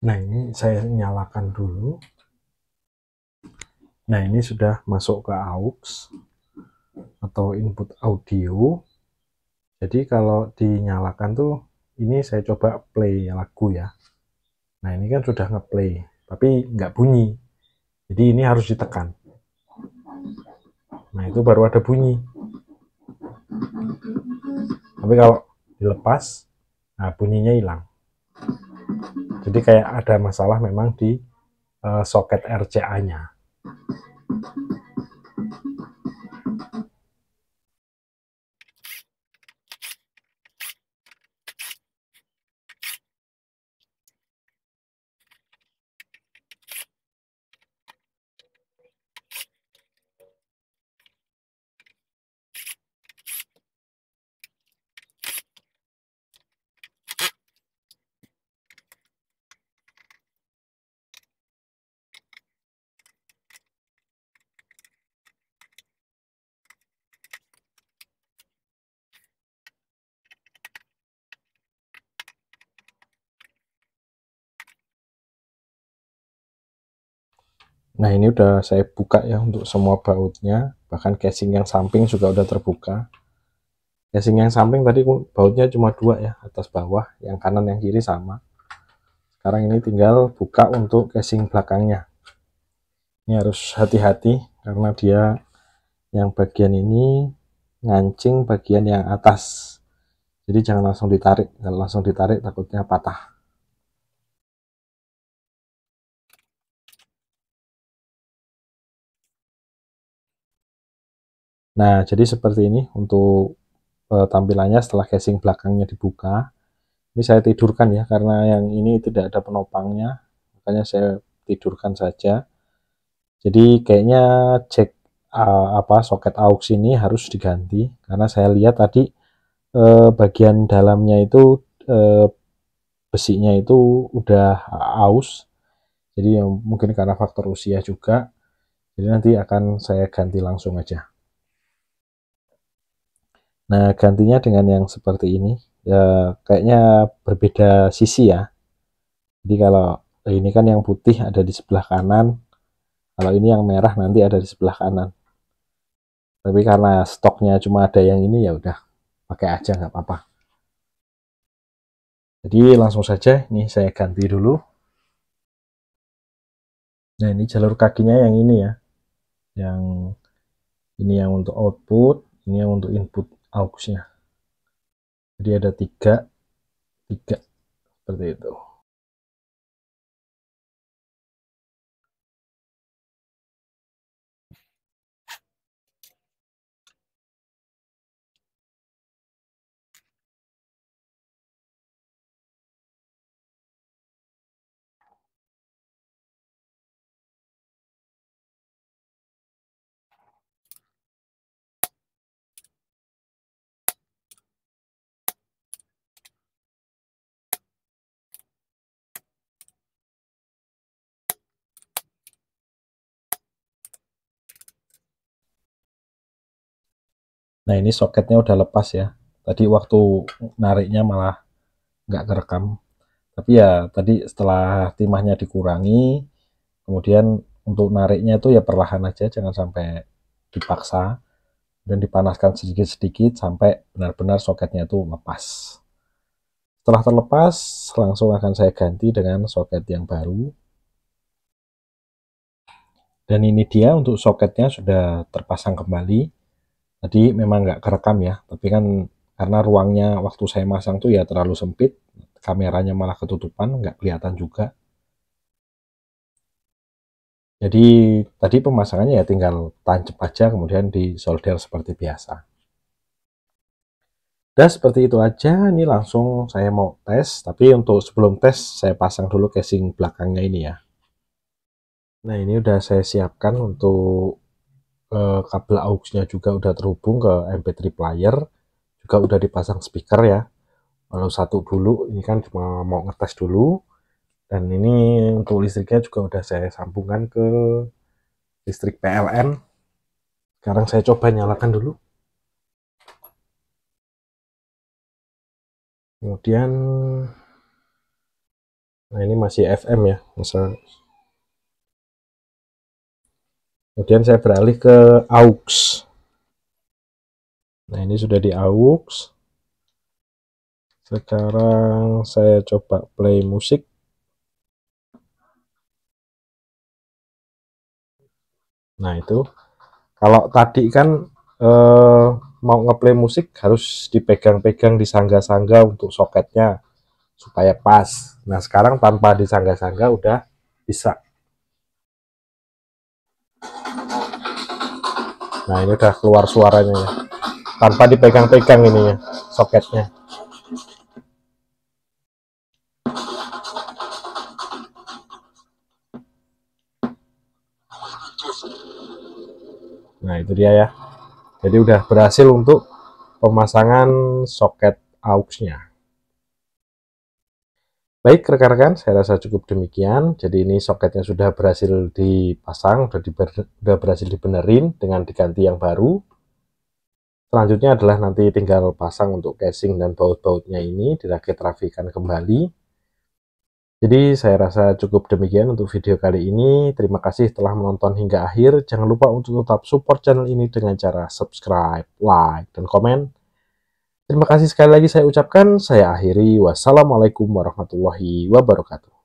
Nah, ini saya nyalakan dulu. Nah, ini sudah masuk ke aux atau input audio. Jadi kalau dinyalakan tuh ini saya coba play lagu ya. Nah, ini kan sudah ngeplay, tapi nggak bunyi. Jadi ini harus ditekan. Nah, itu baru ada bunyi. Tapi kalau dilepas, nah bunyinya hilang. Jadi kayak ada masalah memang di uh, soket RCA-nya. Nah ini udah saya buka ya untuk semua bautnya, bahkan casing yang samping juga udah terbuka. Casing yang samping tadi bautnya cuma dua ya, atas bawah, yang kanan yang kiri sama. Sekarang ini tinggal buka untuk casing belakangnya. Ini harus hati-hati karena dia yang bagian ini ngancing bagian yang atas. Jadi jangan langsung ditarik, kalau langsung ditarik takutnya patah. Nah, jadi seperti ini untuk e, tampilannya setelah casing belakangnya dibuka. Ini saya tidurkan ya, karena yang ini tidak ada penopangnya, makanya saya tidurkan saja. Jadi kayaknya cek e, eh, apa soket aux ini harus diganti, karena saya lihat tadi e, bagian dalamnya itu e, besinya itu udah aus. Jadi ya mungkin karena faktor usia juga. Jadi nanti akan saya ganti langsung aja. Nah, gantinya dengan yang seperti ini. Ya, kayaknya berbeda sisi ya. Jadi kalau eh, ini kan yang putih ada di sebelah kanan. Kalau ini yang merah nanti ada di sebelah kanan. Tapi karena stoknya cuma ada yang ini ya udah pakai aja nggak apa-apa. Jadi langsung saja ini saya ganti dulu. Nah, ini jalur kakinya yang ini ya. Yang ini yang untuk output, ini yang untuk input. AUX-nya. jadi ada tiga tiga seperti itu nah ini soketnya udah lepas ya tadi waktu nariknya malah nggak kerekam tapi ya tadi setelah timahnya dikurangi kemudian untuk nariknya itu ya perlahan aja jangan sampai dipaksa dan dipanaskan sedikit-sedikit sampai benar-benar soketnya itu lepas setelah terlepas langsung akan saya ganti dengan soket yang baru dan ini dia untuk soketnya sudah terpasang kembali tadi memang nggak kerekam ya tapi kan karena ruangnya waktu saya masang tuh ya terlalu sempit kameranya malah ketutupan nggak kelihatan juga jadi tadi pemasangannya ya tinggal tancap aja kemudian di solder seperti biasa dan seperti itu aja ini langsung saya mau tes tapi untuk sebelum tes saya pasang dulu casing belakangnya ini ya nah ini udah saya siapkan untuk eh, kabel AUX-nya juga udah terhubung ke MP3 player, juga udah dipasang speaker ya. Kalau satu dulu, ini kan cuma mau ngetes dulu. Dan ini untuk listriknya juga udah saya sambungkan ke listrik PLN. Sekarang saya coba nyalakan dulu. Kemudian, nah ini masih FM ya, masa kemudian saya beralih ke aux nah ini sudah di aux sekarang saya coba play musik nah itu kalau tadi kan eh, mau ngeplay musik harus dipegang-pegang di sangga sangga untuk soketnya supaya pas. Nah sekarang tanpa di sangga sangga udah bisa nah ini udah keluar suaranya ya tanpa dipegang-pegang ini ya soketnya nah itu dia ya jadi udah berhasil untuk pemasangan soket AUX nya Baik rekan-rekan, saya rasa cukup demikian. Jadi ini soketnya sudah berhasil dipasang, sudah, diber, sudah berhasil dibenerin dengan diganti yang baru. Selanjutnya adalah nanti tinggal pasang untuk casing dan baut-bautnya ini dirakit rafikan kembali. Jadi saya rasa cukup demikian untuk video kali ini. Terima kasih telah menonton hingga akhir. Jangan lupa untuk tetap support channel ini dengan cara subscribe, like, dan komen. Terima kasih sekali lagi saya ucapkan, saya akhiri. Wassalamualaikum warahmatullahi wabarakatuh.